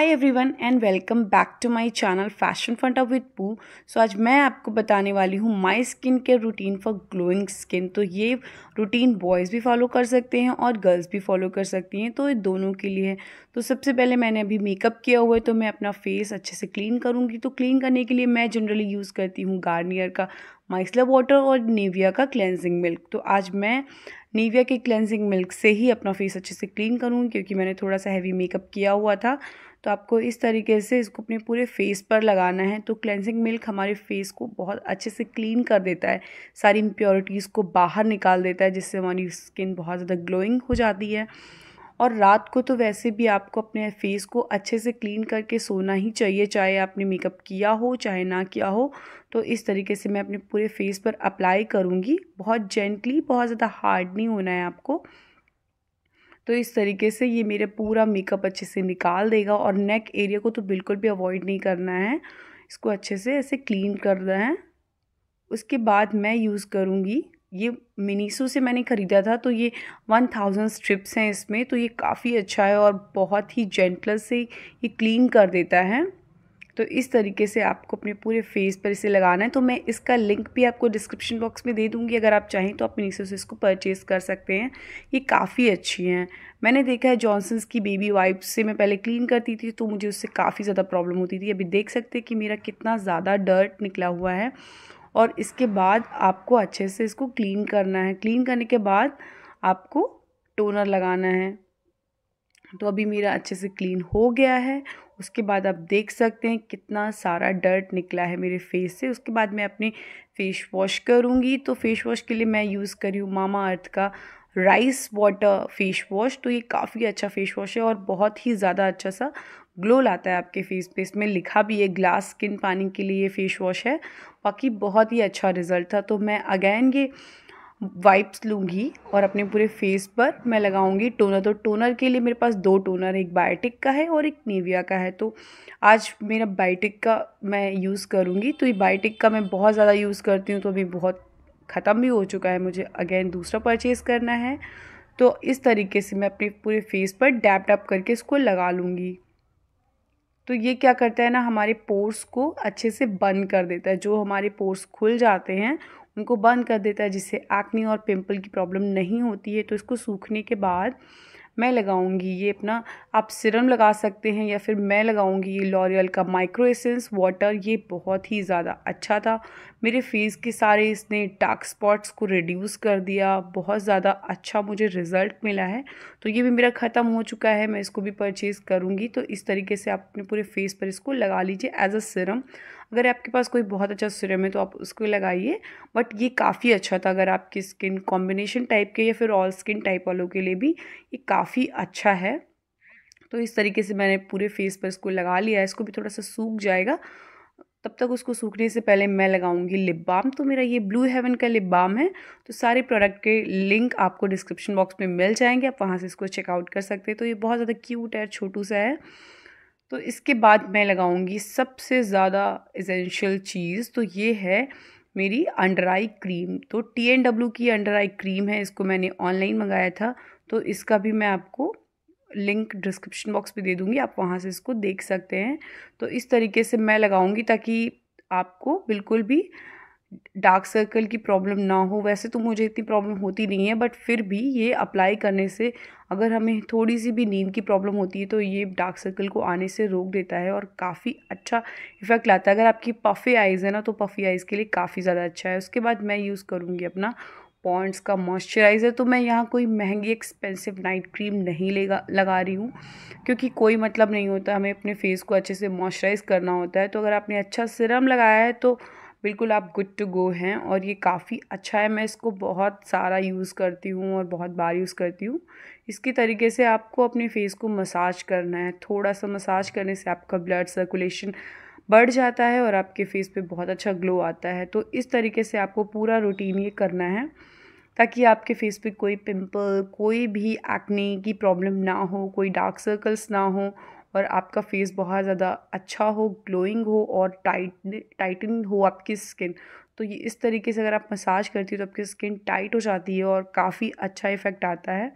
hi everyone and welcome back to my channel fashion front of with Poo so आज मैं आपको बताने वाली हूँ my skin care routine for glowing skin तो ये रूटीन बॉयज़ भी फॉलो कर सकते हैं और गर्ल्स भी फॉलो कर सकती हैं तो ये दोनों के लिए है तो सबसे पहले मैंने अभी मेकअप किया हुआ है तो मैं अपना फेस अच्छे से क्लीन करूँगी तो क्लीन करने के लिए मैं जनरली यूज़ करती हूँ गार्नियर का माइसला वाटर और नेविया का क्लेंजिंग मिल्क तो आज मैं नेविया के क्लेंजिंग मिल्क से ही अपना फेस अच्छे से क्लीन करूँगी क्योंकि मैंने थोड़ा सा हैवी मेकअप किया हुआ था तो आपको इस तरीके से इसको अपने पूरे फेस पर लगाना है तो क्लेंजिंग मिल्क हमारे फेस को बहुत अच्छे से क्लीन कर देता है सारी इम्प्योरिटीज़ को बाहर निकाल देता है जिससे हमारी स्किन बहुत ज़्यादा ग्लोइंग हो जाती है और रात को तो वैसे भी आपको अपने फेस को अच्छे से क्लीन करके सोना ही चाहिए चाहे आपने मेकअप किया हो चाहे ना किया हो तो इस तरीके से मैं अपने पूरे फेस पर अप्लाई करूँगी बहुत जेंटली बहुत ज़्यादा हार्ड नहीं होना है आपको तो इस तरीके से ये मेरा पूरा मेकअप अच्छे से निकाल देगा और नेक एरिया को तो बिल्कुल भी अवॉइड नहीं करना है इसको अच्छे से ऐसे क्लीन करना है उसके बाद मैं यूज़ करूँगी ये मिनीसो से मैंने ख़रीदा था तो ये वन थाउजेंड स्ट्रिप्स हैं इसमें तो ये काफ़ी अच्छा है और बहुत ही जेंटल से ये क्लीन कर देता है तो इस तरीके से आपको अपने पूरे फेस पर इसे लगाना है तो मैं इसका लिंक भी आपको डिस्क्रिप्शन बॉक्स में दे दूँगी अगर आप चाहें तो आप मीशो से इसको परचेज़ कर सकते हैं ये काफ़ी अच्छी हैं मैंने देखा है जॉनसन्स की बेबी वाइप्स से मैं पहले क्लीन करती थी तो मुझे उससे काफ़ी ज़्यादा प्रॉब्लम होती थी अभी देख सकते हैं कि मेरा कितना ज़्यादा डर्ट निकला हुआ है और इसके बाद आपको अच्छे से इसको क्लीन करना है क्लीन करने के बाद आपको टोनर लगाना है तो अभी मेरा अच्छे से क्लीन हो गया है उसके बाद आप देख सकते हैं कितना सारा डर्ट निकला है मेरे फेस से उसके बाद मैं अपने फेस वॉश करूँगी तो फेस वॉश के लिए मैं यूज़ करी हूँ मामा अर्थ का राइस वाटर फेस वॉश तो ये काफ़ी अच्छा फेस वॉश है और बहुत ही ज़्यादा अच्छा सा ग्लो लाता है आपके फेस पे इसमें लिखा भी है ग्लास स्किन पानी के लिए फेस वॉश है बाकी बहुत ही अच्छा रिज़ल्ट था तो मैं अगैन ये वाइप्स लूँगी और अपने पूरे फेस पर मैं लगाऊंगी टोनर तो टोनर के लिए मेरे पास दो टोनर एक बायोटिक का है और एक निविया का है तो आज मेरा बायोटिक का मैं यूज़ करूँगी तो ये बायोटिक का मैं बहुत ज़्यादा यूज़ करती हूँ तो अभी बहुत ख़त्म भी हो चुका है मुझे अगेन दूसरा परचेज़ करना है तो इस तरीके से मैं अपने पूरे फेस पर डैप डैप करके इसको लगा लूँगी तो ये क्या करता है ना हमारे पोर्स को अच्छे से बंद कर देता है जो हमारे पोर्स खुल जाते हैं उनको बंद कर देता है जिससे एक्ने और पिंपल की प्रॉब्लम नहीं होती है तो इसको सूखने के बाद मैं लगाऊंगी ये अपना आप सिरम लगा सकते हैं या फिर मैं लगाऊंगी ये लॉरियल का माइक्रो एसेंस वाटर ये बहुत ही ज़्यादा अच्छा था मेरे फेस के सारे इसने डार्क स्पॉट्स को रिड्यूस कर दिया बहुत ज़्यादा अच्छा मुझे रिज़ल्ट मिला है तो ये भी मेरा ख़त्म हो चुका है मैं इसको भी परचेज़ करूँगी तो इस तरीके से आप अपने पूरे फेस पर इसको लगा लीजिए एज अ सिरम अगर आपके पास कोई बहुत अच्छा सीरम है तो आप उसको लगाइए बट ये काफ़ी अच्छा था अगर आपकी स्किन कॉम्बिनेशन टाइप के या फिर ऑल स्किन टाइप वालों के लिए भी ये काफ़ी अच्छा है तो इस तरीके से मैंने पूरे फेस पर इसको लगा लिया है इसको भी थोड़ा सा सूख जाएगा तब तक उसको सूखने से पहले मैं लगाऊंगी लिप बाम तो मेरा ये ब्लू हेवन का लिप बाम है तो सारे प्रोडक्ट के लिंक आपको डिस्क्रिप्शन बॉक्स में मिल जाएंगे आप वहाँ से इसको चेकआउट कर सकते हैं तो ये बहुत ज़्यादा क्यूट है छोटू सा है तो इसके बाद मैं लगाऊंगी सबसे ज़्यादा इसेंशियल चीज़ तो ये है मेरी अंडर आई क्रीम तो टी एन डब्ल्यू की अंडर आई क्रीम है इसको मैंने ऑनलाइन मंगाया था तो इसका भी मैं आपको लिंक डिस्क्रिप्शन बॉक्स में दे दूँगी आप वहाँ से इसको देख सकते हैं तो इस तरीके से मैं लगाऊँगी ताकि आपको बिल्कुल भी डार्क सर्कल की प्रॉब्लम ना हो वैसे तो मुझे इतनी प्रॉब्लम होती नहीं है बट फिर भी ये अप्लाई करने से अगर हमें थोड़ी सी भी नींद की प्रॉब्लम होती है तो ये डार्क सर्कल को आने से रोक देता है और काफ़ी अच्छा इफ़ेक्ट लाता है अगर आपकी पफ़ी आइज़ है ना तो पफ़ी आइज़ के लिए काफ़ी ज़्यादा अच्छा है उसके बाद मैं यूज़ करूँगी अपना पॉइंट्स का मॉइस्चराइज़र तो मैं यहाँ कोई महंगी एक्सपेंसिव नाइट क्रीम नहीं लेगा लगा रही हूँ क्योंकि कोई मतलब नहीं होता हमें अपने फेस को अच्छे से मॉइस्चराइज़ करना होता है तो अगर आपने अच्छा सिरम लगाया है तो बिल्कुल आप गुड टू गो हैं और ये काफ़ी अच्छा है मैं इसको बहुत सारा यूज़ करती हूँ और बहुत बार यूज़ करती हूँ इसकी तरीके से आपको अपने फेस को मसाज करना है थोड़ा सा मसाज करने से आपका ब्लड सर्कुलेशन बढ़ जाता है और आपके फेस पे बहुत अच्छा ग्लो आता है तो इस तरीके से आपको पूरा रूटीन ये करना है ताकि आपके फेस पे कोई पिंपल कोई भी एक्ने की प्रॉब्लम ना हो कोई डार्क सर्कल्स ना हो और आपका फेस बहुत ज़्यादा अच्छा हो ग्लोइंग हो और टाइट टाइटन हो आपकी स्किन तो ये इस तरीके से अगर आप मसाज करती हो तो आपकी स्किन टाइट हो जाती है और काफ़ी अच्छा इफेक्ट आता है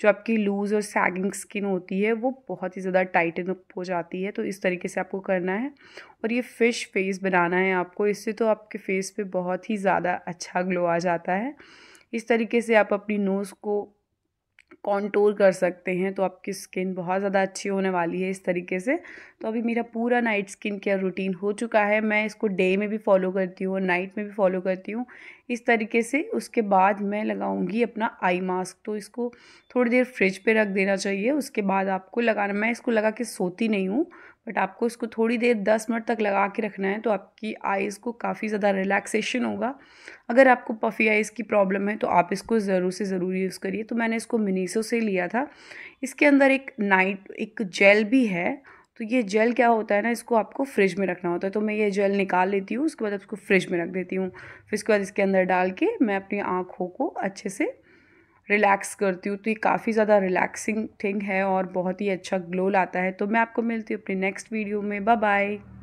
जो आपकी लूज़ और सैगिंग स्किन होती है वो बहुत ही ज़्यादा टाइटन अप हो जाती है तो इस तरीके से आपको करना है और ये फ़िश फेस बनाना है आपको इससे तो आपके फेस पे बहुत ही ज़्यादा अच्छा ग्लो आ जाता है इस तरीके से आप अपनी नोज़ को कॉन्टोर कर सकते हैं तो आपकी स्किन बहुत ज़्यादा अच्छी होने वाली है इस तरीके से तो अभी मेरा पूरा नाइट स्किन केयर रूटीन हो चुका है मैं इसको डे में भी फॉलो करती हूँ और नाइट में भी फॉलो करती हूँ इस तरीके से उसके बाद मैं लगाऊंगी अपना आई मास्क तो इसको थोड़ी देर फ्रिज पे रख देना चाहिए उसके बाद आपको लगाना मैं इसको लगा के सोती नहीं हूँ बट आपको इसको थोड़ी देर दस मिनट तक लगा के रखना है तो आपकी आइज़ को काफ़ी ज़्यादा रिलैक्सेशन होगा अगर आपको पफ़ी आइज़ की प्रॉब्लम है तो आप इसको ज़रूर से ज़रूर यूज़ करिए तो मैंने इसको मिनीसो से लिया था इसके अंदर एक नाइट एक जेल भी है तो ये जेल क्या होता है ना इसको आपको फ्रिज में रखना होता है तो मैं ये जेल निकाल लेती हूँ उसके बाद उसको फ्रिज में रख देती हूँ फिर उसके बाद इसके अंदर डाल के मैं अपनी आँखों को अच्छे से रिलैक्स करती हूँ तो ये काफ़ी ज़्यादा रिलैक्सिंग थिंग है और बहुत ही अच्छा ग्लो लाता है तो मैं आपको मिलती हूँ अपने नेक्स्ट वीडियो में बाय बाय